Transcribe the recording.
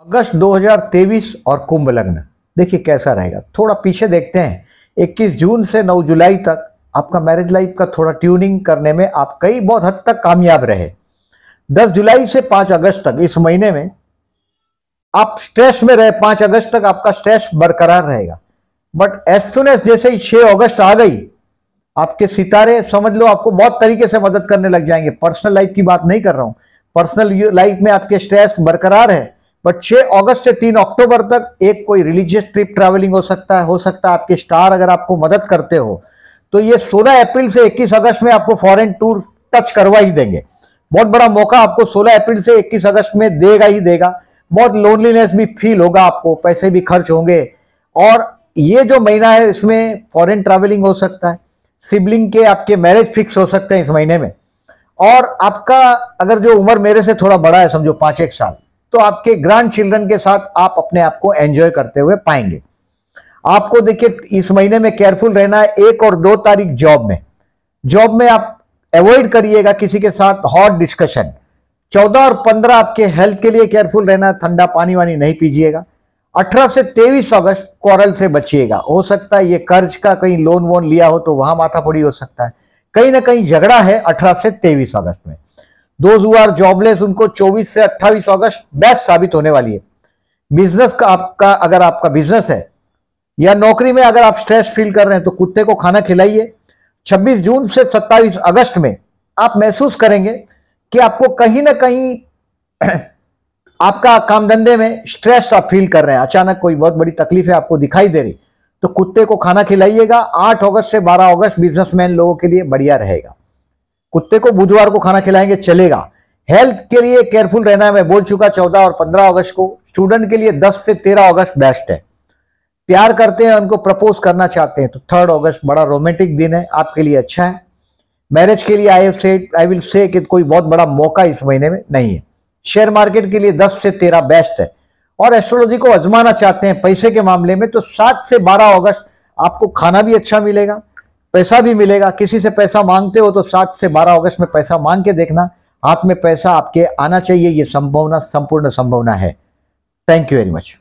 अगस्त 2023 और कुंभ लग्न देखिए कैसा रहेगा थोड़ा पीछे देखते हैं 21 जून से 9 जुलाई तक आपका मैरिज लाइफ का थोड़ा ट्यूनिंग करने में आप कई बहुत हद तक कामयाब रहे 10 जुलाई से 5 अगस्त तक इस महीने में आप स्ट्रेस में रहे 5 अगस्त तक आपका स्ट्रेस बरकरार रहेगा बट एज सुन एज जैसे ही छह अगस्त आ गई आपके सितारे समझ लो आपको बहुत तरीके से मदद करने लग जाएंगे पर्सनल लाइफ की बात नहीं कर रहा हूं पर्सनल लाइफ में आपके स्ट्रेस बरकरार है बट 6 अगस्त से 3 अक्टूबर तक एक कोई रिलीजियस ट्रिप ट्रैवलिंग हो सकता है हो सकता है आपके स्टार अगर आपको मदद करते हो तो ये 16 अप्रैल से 21 अगस्त में आपको फॉरेन टूर टच करवा ही देंगे बहुत बड़ा मौका आपको 16 अप्रैल से 21 अगस्त में देगा ही देगा बहुत लोनलीनेस भी फील होगा आपको पैसे भी खर्च होंगे और ये जो महीना है इसमें फॉरेन ट्रैवलिंग हो सकता है सिबलिंग के आपके मैरिज फिक्स हो सकते हैं इस महीने में और आपका अगर जो उम्र मेरे से थोड़ा बड़ा है समझो पाँच एक साल तो आपके ग्रांड चिल्ड्रन के साथ आप अपने आप को एंजॉय करते हुए पाएंगे आपको देखिए इस महीने में केयरफुल रहना है एक और दो तारीख जॉब में जॉब में आप अवॉइड करिएगा किसी के साथ हॉट डिस्कशन चौदह और पंद्रह आपके हेल्थ के लिए केयरफुल रहना है ठंडा पानी वानी नहीं पीजिएगा अठारह से तेईस अगस्त कॉरल से बचिएगा हो सकता है ये कर्ज का कहीं लोन वोन लिया हो तो वहां माथापोड़ी हो सकता है कहीं ना कहीं झगड़ा है अठारह से तेईस अगस्त में दोज आर जॉबलेस उनको 24 से 28 अगस्त बेस्ट साबित होने वाली है बिजनेस का आपका अगर आपका बिजनेस है या नौकरी में अगर आप स्ट्रेस फील कर रहे हैं तो कुत्ते को खाना खिलाइए 26 जून से 27 अगस्त में आप महसूस करेंगे कि आपको कहीं ना कहीं आपका काम धंधे में स्ट्रेस आप फील कर रहे हैं अचानक कोई बहुत बड़ी तकलीफ है आपको दिखाई दे रही तो कुत्ते को खाना खिलाइएगा 8 अगस्त से 12 अगस्त बिजनेसमैन लोगों के लिए बढ़िया रहेगा कुत्ते को बुधवार को खाना खिलाएंगे चलेगा हेल्थ के लिए केयरफुल रहना है मैं बोल चुका चौदह और पंद्रह अगस्त को स्टूडेंट के लिए दस से तेरह अगस्त बेस्ट है प्यार करते हैं उनको प्रपोज करना चाहते हैं तो थर्ड अगस्त बड़ा रोमांटिक दिन है आपके लिए अच्छा है मैरिज के लिए आई से आई विल से कि कोई बहुत बड़ा मौका इस महीने में नहीं है शेयर मार्केट के लिए दस से तेरह बेस्ट है और एस्ट्रोलॉजी को आजमाना चाहते हैं पैसे के मामले में तो सात से बारह अगस्त आपको खाना भी अच्छा मिलेगा पैसा भी मिलेगा किसी से पैसा मांगते हो तो सात से बारह अगस्त में पैसा मांग के देखना हाथ में पैसा आपके आना चाहिए ये संभावना संपूर्ण संभावना है थैंक यू वेरी मच